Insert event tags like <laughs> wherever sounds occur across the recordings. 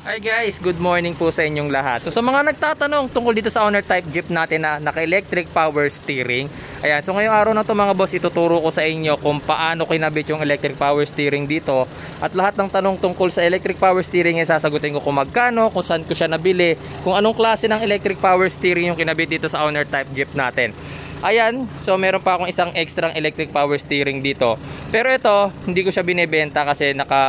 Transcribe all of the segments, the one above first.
Hi guys, good morning po sa inyong lahat. So sa mga nagtatanong tungkol dito sa owner type jeep natin na naka-electric power steering. Ayan, so ngayong araw na to mga boss, ituturo ko sa inyo kung paano kinabit yung electric power steering dito. At lahat ng tanong tungkol sa electric power steering ay eh, sasagutin ko kung magkano, kung saan ko siya nabili, kung anong klase ng electric power steering yung kinabit dito sa owner type jeep natin. Ayan, so meron pa akong isang extra electric power steering dito. Pero ito, hindi ko siya binebenta kasi naka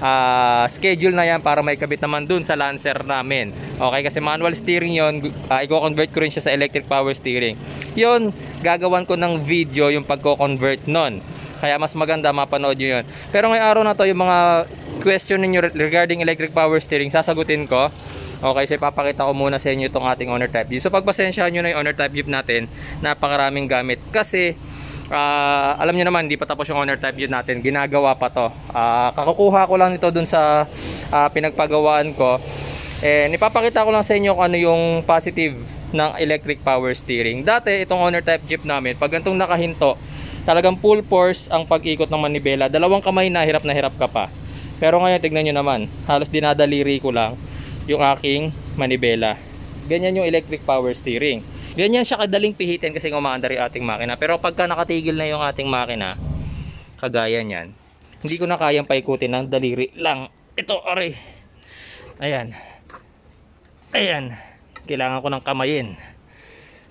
uh, schedule na yan para may kabit naman dun sa Lancer namin. Okay, kasi manual steering yon uh, ah, i-convert ko rin siya sa electric power steering. Yun, gagawan ko ng video yung pagko-convert nun. Kaya mas maganda mapanood nyo yun. Pero ngayong araw na to, yung mga question ninyo regarding electric power steering, sasagutin ko. Okay, so ipapakita ko muna sa inyo itong ating owner type view. So pagpasensyahan nyo na yung owner type view natin, napakaraming gamit. Kasi uh, alam niyo naman, hindi pa tapos yung owner type yun natin. Ginagawa pa to. Uh, kakukuha ko lang ito dun sa uh, pinagpagawaan ko. And ipapakita ko lang sa inyo kung ano yung positive ng electric power steering. Dati, itong owner type jeep namin, pag gantong nakahinto, talagang full force ang pag-ikot ng manibela. Dalawang kamay na, hirap na hirap ka pa. Pero ngayon, tignan nyo naman, halos dinadaliri ko lang yung aking manibela. Ganyan yung electric power steering. Ganyan siya kadaling pihitin kasi umaandar yung ating makina. Pero pagka nakatigil na yung ating makina, kagaya niyan, hindi ko na kayang paikutin ng daliri lang. Ito, aray. Ayan. Ayan. Kailangan ko ng kamayin.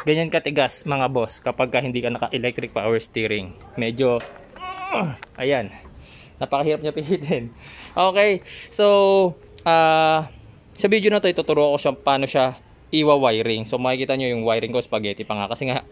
Ganyan katigas mga boss kapag ka hindi ka naka-electric power steering. Medyo, uh, <clears throat> ayan. Napakahirap niya pihitin. <laughs> Okay. So, ah, uh, sa video na to ituturo ko siya paano siya iwa-wiring. So makikita nyo yung wiring ko spaghetti pa nga. Kasi nga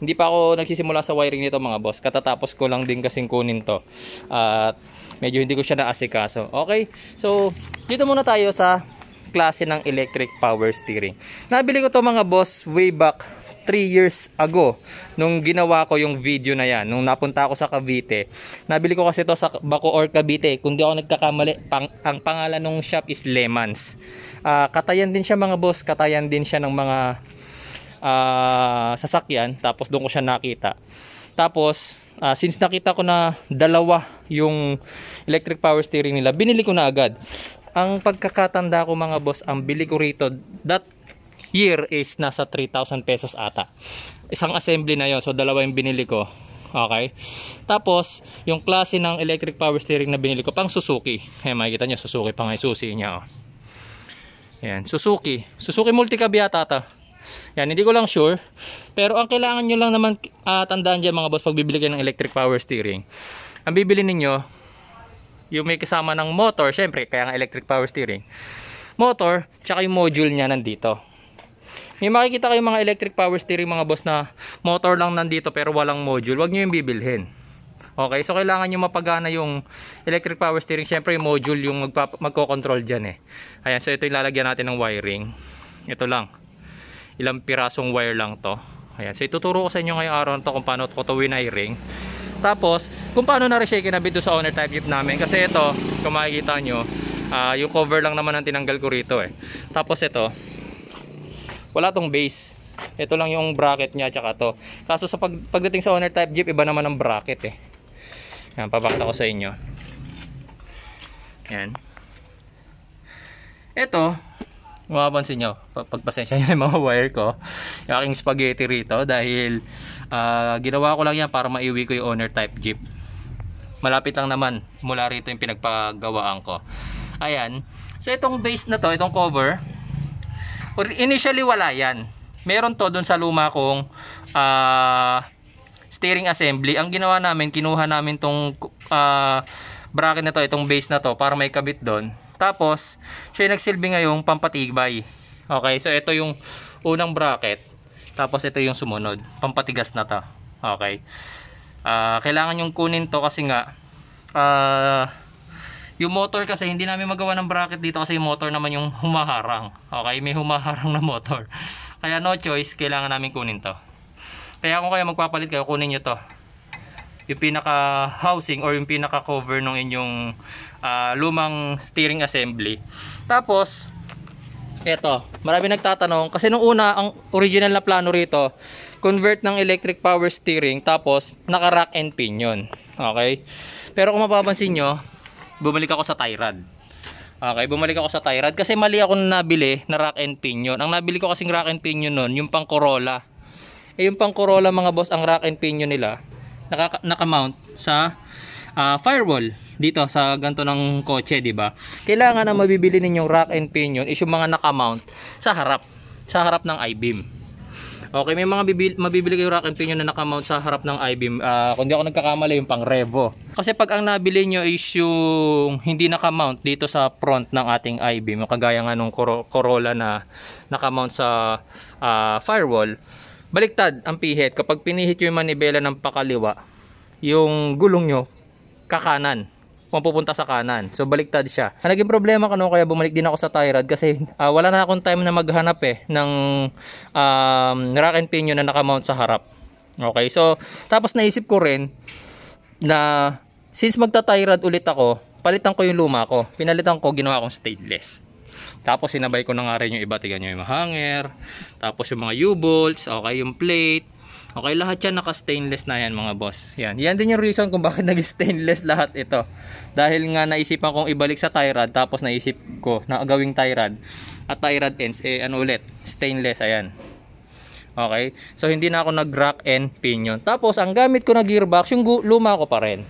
hindi pa ako nagsisimula sa wiring nito mga boss. Katatapos ko lang din kasing kunin to. At medyo hindi ko siya naasikaso. Okay. So dito muna tayo sa klase ng electric power steering. Nabili ko to mga boss way back 3 years ago nung ginawa ko yung video na yan. Nung napunta ako sa Cavite. Nabili ko kasi to sa Bacoor Cavite. Kung di ako nagkakamali, pang, ang pangalan ng shop is Lemans. Uh, katayan din siya mga boss. Katayan din siya ng mga uh, sasakyan. Tapos doon ko siya nakita. Tapos, uh, since nakita ko na dalawa yung electric power steering nila, binili ko na agad. Ang pagkakatanda ko mga boss, ang bili ko rito, that year is nasa 3,000 pesos ata. Isang assembly na yon So, dalawa yung binili ko. Okay? Tapos, yung klase ng electric power steering na binili ko, pang Suzuki. Ayan, eh, makikita nyo, Suzuki pang Isusi niya. Oh. Ayan, Suzuki. Suzuki multicab yata ata. Yan, hindi ko lang sure. Pero ang kailangan nyo lang naman uh, tandaan dyan mga boss, pag bibili kayo ng electric power steering. Ang bibili ninyo, yung may kasama ng motor, syempre, kaya nga electric power steering. Motor, tsaka yung module niya nandito. May makikita kayong mga electric power steering mga boss na motor lang nandito pero walang module. Huwag nyo yung bibilhin. Okay, so kailangan nyo mapagana yung electric power steering. Siyempre yung module yung magko-control dyan eh. Ayan, so ito yung lalagyan natin ng wiring. Ito lang. Ilang pirasong wire lang to. Ayan, so ituturo ko sa inyo ngayong araw to kung paano ko to winiring. Tapos, kung paano na na kinabit sa owner type jeep namin. Kasi ito, kung makikita nyo, uh, yung cover lang naman ang tinanggal ko rito eh. Tapos ito, wala tong base ito lang yung bracket niya tsaka to kaso sa pag, pagdating sa owner type jeep iba naman ang bracket eh yan papakita ko sa inyo yan ito mapapansin nyo pagpasensya nyo <laughs> yung mga wire ko yung aking spaghetti rito dahil uh, ginawa ko lang yan para maiwi ko yung owner type jeep malapit lang naman mula rito yung pinagpagawaan ko ayan sa so, itong base na to itong cover or initially wala yan meron to doon sa luma kong uh, steering assembly ang ginawa namin kinuha namin tong uh, bracket na to itong base na to para may kabit doon tapos siya nagsilbi ngayong pampatigbay okay so ito yung unang bracket tapos ito yung sumunod pampatigas na to okay uh, kailangan yung kunin to kasi nga uh, yung motor kasi hindi namin magawa ng bracket dito kasi yung motor naman yung humaharang. Okay, may humaharang na motor. <laughs> Kaya no choice, kailangan namin kunin to. Kaya kung kayo magpapalit kayo, kunin nyo to. Yung pinaka housing or yung pinaka cover ng inyong uh, lumang steering assembly. Tapos, eto, marami nagtatanong. Kasi nung una, ang original na plano rito, convert ng electric power steering tapos naka rack and pinion. Okay? Pero kung mapapansin nyo, bumalik ako sa tie rod. Okay, bumalik ako sa tie rod kasi mali ako na nabili na rack and pinion. Ang nabili ko kasing rack and pinion noon, yung pang Corolla. Eh yung pang Corolla mga boss, ang rack and pinion nila naka, naka-mount sa uh, firewall dito sa ganto ng kotse, 'di ba? Kailangan na mabibili ninyong rack and pinion is yung mga naka-mount sa harap, sa harap ng i-beam. Okay, may mga bibili, mabibili kayo rack and pinion na nakamount sa harap ng I-beam. Uh, ah, kung ako nagkakamali, yung pang Revo. Kasi pag ang nabili nyo is yung hindi nakamount dito sa front ng ating I-beam, kagaya nga nung Corolla na nakamount sa uh, firewall, baliktad ang pihit. Kapag pinihit yung manibela ng pakaliwa, yung gulong nyo, kakanan pupunta sa kanan. So baliktad siya. Ang naging problema ko kaya bumalik din ako sa tie rod kasi uh, wala na akong time na maghanap eh ng um, rack and pinion na nakamount sa harap. Okay, so tapos naisip ko rin na since magta-tie rod ulit ako, palitan ko yung luma ko. Pinalitan ko, ginawa kong stainless. Tapos sinabay ko na nga rin yung iba, tigan nyo yung hanger, tapos yung mga U-bolts, okay, yung plate, Okay, lahat yan naka-stainless na yan mga boss. Yan. Yan din yung reason kung bakit <laughs> nag-stainless lahat ito. Dahil nga naisipan kong ibalik sa tie rod, tapos naisip ko na gawing tie rod. At tie rod ends, eh ano ulit? Stainless, ayan. Okay? So, hindi na ako nag-rack and pinion. Tapos, ang gamit ko na gearbox, yung luma ko pa rin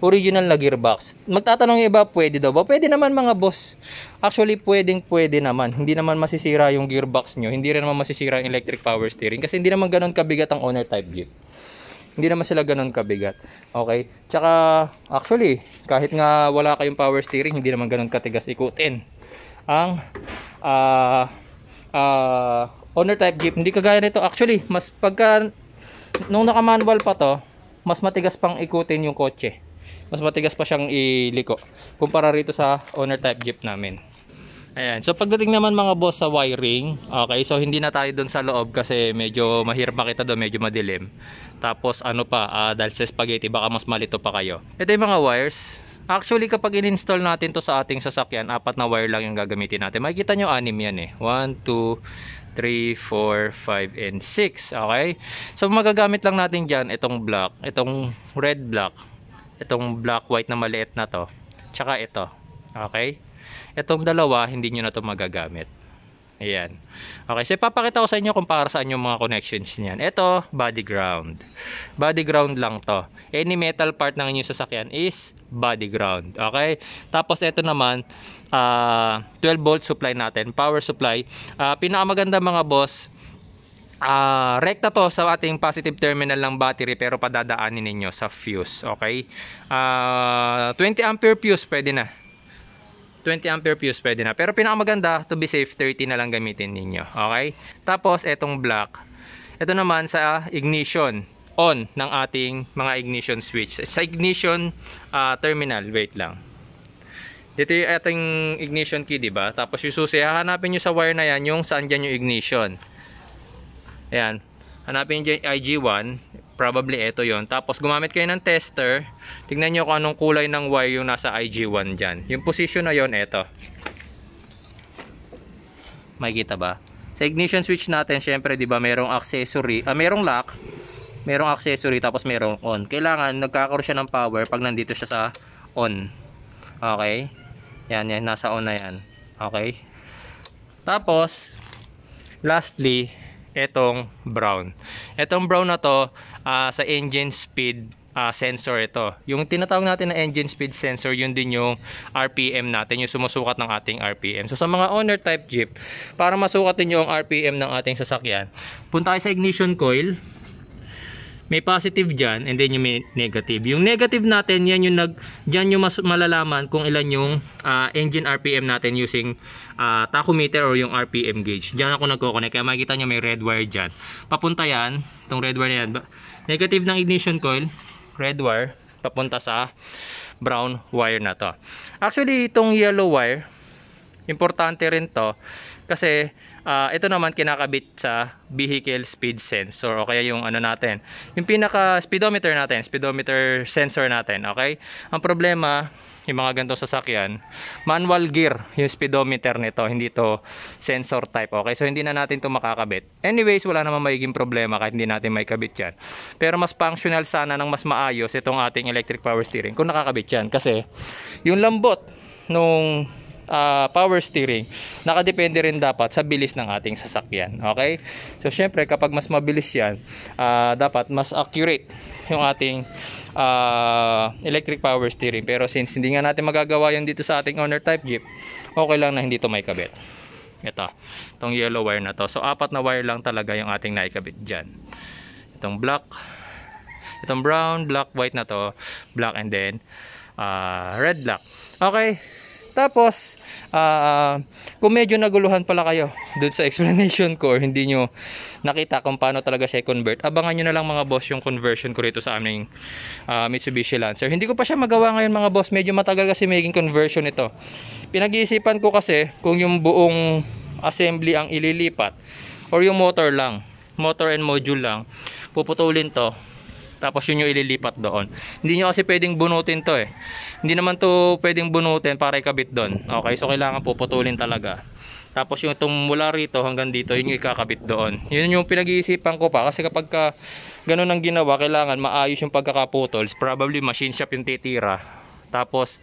original na gearbox. Magtatanong yung iba, pwede daw ba? Pwede naman mga boss. Actually, pwedeng pwede naman. Hindi naman masisira yung gearbox nyo. Hindi rin naman masisira yung electric power steering. Kasi hindi naman ganun kabigat ang owner type jeep. Hindi naman sila ganun kabigat. Okay? Tsaka, actually, kahit nga wala kayong power steering, hindi naman ganun katigas ikutin. Ang, ah, uh, ah, uh, owner type jeep. Hindi kagaya nito. Actually, mas pagka, nung naka-manual pa to, mas matigas pang ikutin yung kotse mas matigas pa siyang iliko kumpara rito sa owner type jeep namin ayan so pagdating naman mga boss sa wiring okay so hindi na tayo doon sa loob kasi medyo mahirap makita doon medyo madilim tapos ano pa uh, dahil sa spaghetti baka mas malito pa kayo ito yung mga wires Actually, kapag ininstall natin to sa ating sasakyan, apat na wire lang yung gagamitin natin. Makikita nyo, anim yan eh. 1, 2, 3, 4, 5, and 6. Okay? So, magagamit lang natin dyan itong black, itong red black itong black white na maliit na to tsaka ito okay itong dalawa hindi nyo na to magagamit ayan okay so ipapakita ko sa inyo kung para saan yung mga connections niyan ito body ground body ground lang to any metal part ng inyong sasakyan is body ground okay tapos ito naman uh, ah, 12 volt supply natin power supply uh, pinakamaganda mga boss uh, rekta to sa ating positive terminal ng battery pero padadaanin ninyo sa fuse okay uh, ah, 20 ampere fuse pwede na 20 ampere fuse pwede na pero pinakamaganda to be safe 30 na lang gamitin ninyo okay tapos etong black ito naman sa ignition on ng ating mga ignition switch sa ignition uh, terminal wait lang dito yung ating ignition key, di ba? Tapos yung susi, hahanapin nyo sa wire na yan yung saan dyan yung ignition. Ayan. Hanapin yung IG1. Probably ito yon Tapos gumamit kayo ng tester. Tingnan nyo kung anong kulay ng wire yung nasa IG1 dyan. Yung position na yon ito. May kita ba? Sa ignition switch natin, syempre, di ba, merong accessory, ah, merong lock, merong accessory, tapos merong on. Kailangan, nagkakaroon siya ng power pag nandito siya sa on. Okay? Yan, yan, nasa on na yan. Okay? Tapos, lastly, etong brown. Etong brown na to uh, sa engine speed uh, sensor ito. Yung tinatawag natin na engine speed sensor, yun din yung RPM natin, yung sumusukat ng ating RPM. So sa mga owner type jeep, para masukat din yung RPM ng ating sasakyan, punta kayo sa ignition coil may positive dyan and then yung may negative yung negative natin yan yung nag dyan yung mas malalaman kung ilan yung uh, engine RPM natin using uh, tachometer or yung RPM gauge dyan ako nagkoconnect kaya makikita nyo may red wire dyan papunta yan itong red wire yan negative ng ignition coil red wire papunta sa brown wire na to actually itong yellow wire importante rin to kasi uh, ito naman kinakabit sa vehicle speed sensor o kaya yung ano natin. Yung pinaka speedometer natin, speedometer sensor natin, okay? Ang problema, yung mga ganitong sasakyan, manual gear yung speedometer nito, hindi to sensor type, okay? So hindi na natin to makakabit. Anyways, wala naman magiging problema kahit hindi natin may kabit yan. Pero mas functional sana ng mas maayos itong ating electric power steering kung nakakabit yan. Kasi yung lambot nung uh, power steering, nakadepende rin dapat sa bilis ng ating sasakyan. Okay? So, syempre, kapag mas mabilis yan, uh, dapat mas accurate yung ating uh, electric power steering. Pero since hindi nga natin magagawa yun dito sa ating owner type jeep, okay lang na hindi to may kabit. Ito, itong yellow wire na to. So, apat na wire lang talaga yung ating naikabit dyan. Itong black, itong brown, black, white na to, black and then uh, red black. Okay, tapos, uh, kung medyo naguluhan pala kayo doon sa explanation ko or hindi nyo nakita kung paano talaga siya convert, abangan nyo na lang mga boss yung conversion ko rito sa aming uh, Mitsubishi Lancer. Hindi ko pa siya magawa ngayon mga boss, medyo matagal kasi making conversion ito. Pinag-iisipan ko kasi kung yung buong assembly ang ililipat or yung motor lang, motor and module lang, puputulin to tapos yun yung ililipat doon. Hindi nyo kasi pwedeng bunutin to eh. Hindi naman to pwedeng bunutin para ikabit doon. Okay, so kailangan po putulin talaga. Tapos yung itong mula rito hanggang dito, yun yung ikakabit doon. Yun yung pinag-iisipan ko pa kasi kapag ka ganun ang ginawa, kailangan maayos yung pagkakaputol. Probably machine shop yung titira. Tapos,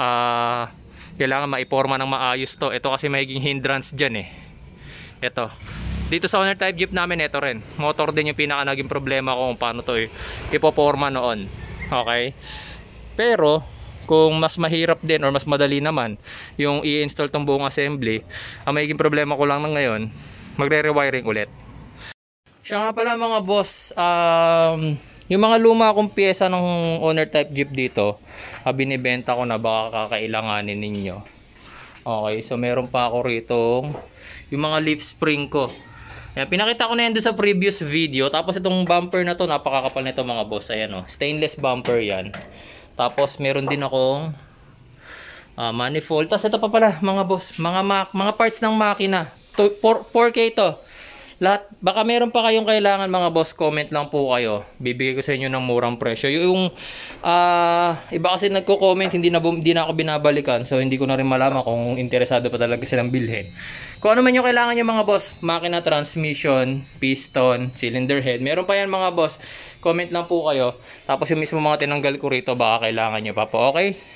ah... Uh, kailangan maiporma ng maayos to. Ito kasi magiging hindrance dyan eh. Ito. Dito sa owner type jeep namin, ito rin. Motor din yung pinaka naging problema ko kung paano to eh, ipoporma noon. Okay? Pero, kung mas mahirap din or mas madali naman yung i-install tong buong assembly, ang magiging problema ko lang ng ngayon, magre-rewiring ulit. Siya nga pala mga boss, um, yung mga luma kong pyesa ng owner type jeep dito, ah, binibenta ko na baka kakailanganin ninyo. Okay, so meron pa ako rito yung mga leaf spring ko. Ayan, pinakita ko na yan sa previous video. Tapos itong bumper na to, napakakapal nito mga boss. Ayan o, oh. stainless bumper yan. Tapos meron din akong uh, manifold. Tapos ito pa pala mga boss, mga, mga parts ng makina. 4K to. Lahat, baka meron pa kayong kailangan mga boss, comment lang po kayo. Bibigay ko sa inyo ng murang presyo. Yung uh, iba kasi nagko-comment, hindi na, hindi na ako binabalikan. So, hindi ko na rin malaman kung interesado pa talaga silang bilhin. Kung ano man yung kailangan nyo mga boss, makina transmission, piston, cylinder head. Meron pa yan mga boss. Comment lang po kayo. Tapos yung mismo mga tinanggal ko rito, baka kailangan nyo pa po. Okay?